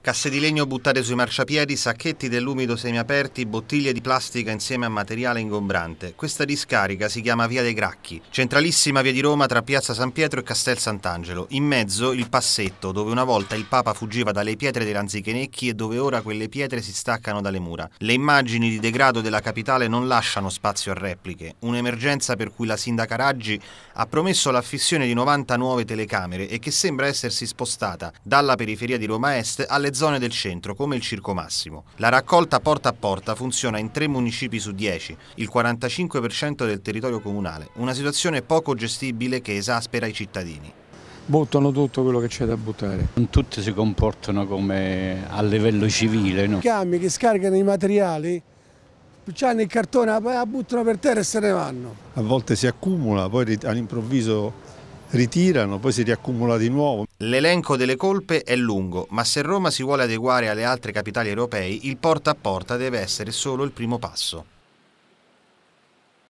Casse di legno buttate sui marciapiedi, sacchetti dell'umido semiaperti, bottiglie di plastica insieme a materiale ingombrante. Questa discarica si chiama Via dei Gracchi, centralissima via di Roma tra Piazza San Pietro e Castel Sant'Angelo. In mezzo il passetto dove una volta il Papa fuggiva dalle pietre dei Lanzichenecchi e dove ora quelle pietre si staccano dalle mura. Le immagini di degrado della capitale non lasciano spazio a repliche. Un'emergenza per cui la sindaca Raggi ha promesso l'affissione di 90 nuove telecamere e che sembra essersi spostata dalla periferia di Roma Est alle zone del centro, come il Circo Massimo. La raccolta porta a porta funziona in tre municipi su dieci, il 45% del territorio comunale, una situazione poco gestibile che esaspera i cittadini buttano tutto quello che c'è da buttare. Non tutti si comportano come a livello civile. No? I camion che scaricano i materiali, hanno il cartone, ah, la buttano per terra e se ne vanno. A volte si accumula, poi all'improvviso ritirano, poi si riaccumula di nuovo. L'elenco delle colpe è lungo, ma se Roma si vuole adeguare alle altre capitali europee, il porta a porta deve essere solo il primo passo.